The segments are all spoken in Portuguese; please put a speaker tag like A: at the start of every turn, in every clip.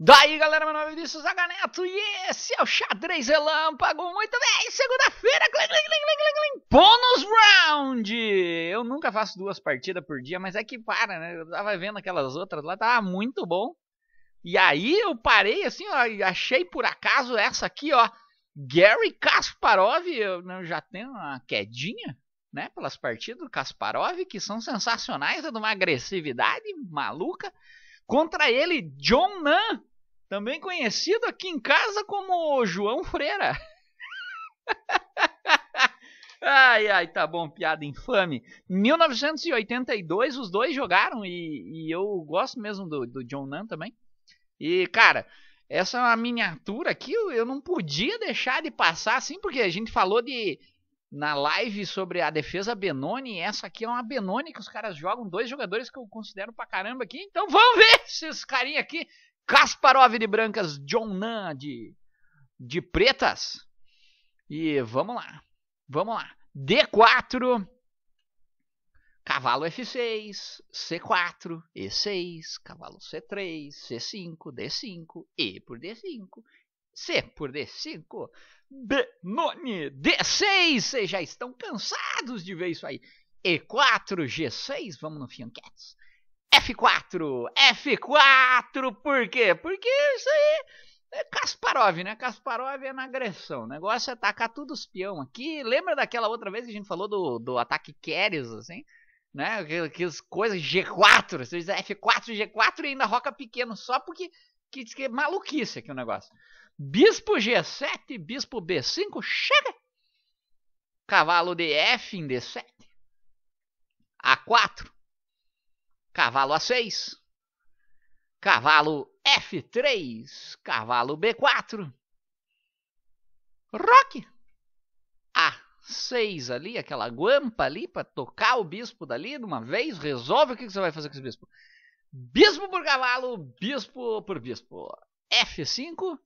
A: Daí galera, meu nome é Vinícius Aganeto e esse é o Xadrez Relâmpago, muito bem, segunda-feira, bônus round! Eu nunca faço duas partidas por dia, mas é que para, né, eu tava vendo aquelas outras lá, tava muito bom. E aí eu parei assim, ó, e achei por acaso essa aqui, ó, Gary Kasparov, eu, né, eu já tenho uma quedinha, né, pelas partidas do Kasparov, que são sensacionais, é de uma agressividade maluca. Contra ele, John Nan, também conhecido aqui em casa como João Freira. ai, ai, tá bom, piada infame. 1982 os dois jogaram e, e eu gosto mesmo do, do John Nunn também. E, cara, essa é miniatura aqui eu não podia deixar de passar assim, porque a gente falou de na live sobre a defesa Benoni. Essa aqui é uma Benoni que os caras jogam, dois jogadores que eu considero pra caramba aqui. Então vamos ver esses carinha aqui Kasparov de brancas, John Nan de, de pretas. E vamos lá. Vamos lá. D4. Cavalo F6, C4, E6, cavalo C3, C5, D5, E por D5, C por D5, b Benoni D6. Vocês já estão cansados de ver isso aí. E4, G6, vamos no Fianquetes. F4! F4! Por quê? Porque isso aí é Kasparov, né? Kasparov é na agressão. O negócio é atacar tudo os peão aqui. Lembra daquela outra vez que a gente falou do, do ataque Keres, assim? Né? Aquelas coisas G4, vocês F4, G4 e ainda roca pequeno só porque que, que é maluquice aqui o negócio. Bispo G7, Bispo B5, chega! Cavalo de F em D7. A4, cavalo A6, cavalo F3, cavalo B4, roque A6 ali, aquela guampa ali para tocar o bispo dali de uma vez, resolve o que você vai fazer com esse bispo. Bispo por cavalo, bispo por bispo. F5.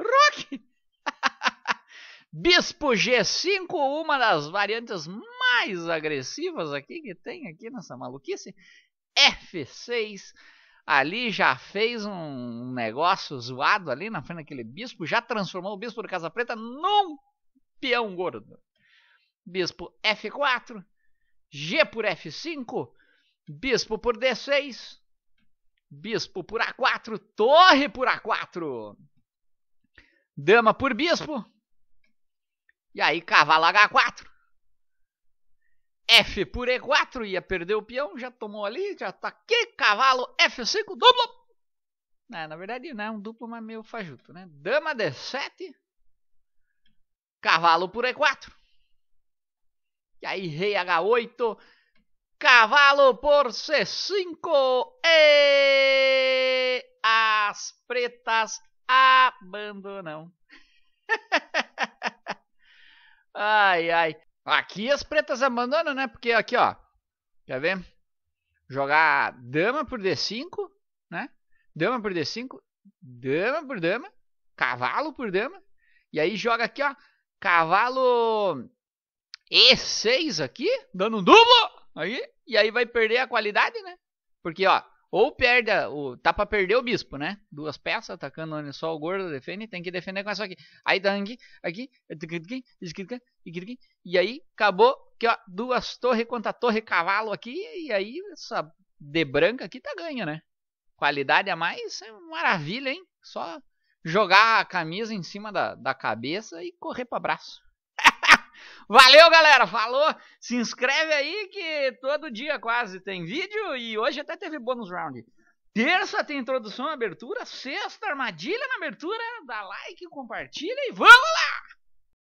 A: Rock! bispo G5, uma das variantes mais agressivas aqui que tem aqui nessa maluquice. F6 ali já fez um negócio zoado ali na frente daquele bispo, já transformou o bispo do Casa Preta num peão gordo. Bispo F4, G por F5, bispo por D6, bispo por A4, torre por A4, dama por bispo, e aí cavalo H4. F por E4, ia perder o peão, já tomou ali, já tá aqui, cavalo F5, duplo. É, na verdade não é um duplo, mas meio fajuto, né? Dama D7, cavalo por E4. E aí rei H8, cavalo por C5 e as pretas abandonam. ai, ai. Aqui as pretas abandonam, né? Porque aqui, ó. Quer ver? Jogar dama por D5, né? Dama por D5, dama por dama, cavalo por dama. E aí joga aqui, ó. Cavalo E6 aqui, dando um duplo. Aí, e aí vai perder a qualidade, né? Porque, ó, ou perde, o, tá pra perder o bispo, né? Duas peças, atacando só o gordo defende, tem que defender com essa aqui. Aí dang, aqui, e aí acabou que ó, duas torres contra torre cavalo aqui, e aí essa de branca aqui tá ganha, né? Qualidade a mais é maravilha, hein? Só jogar a camisa em cima da, da cabeça e correr para braço. Valeu, galera! Falou! Se inscreve aí que todo dia quase tem vídeo e hoje até teve bônus round. Terça tem introdução, abertura. Sexta, armadilha na abertura. Dá like, compartilha e vamos lá!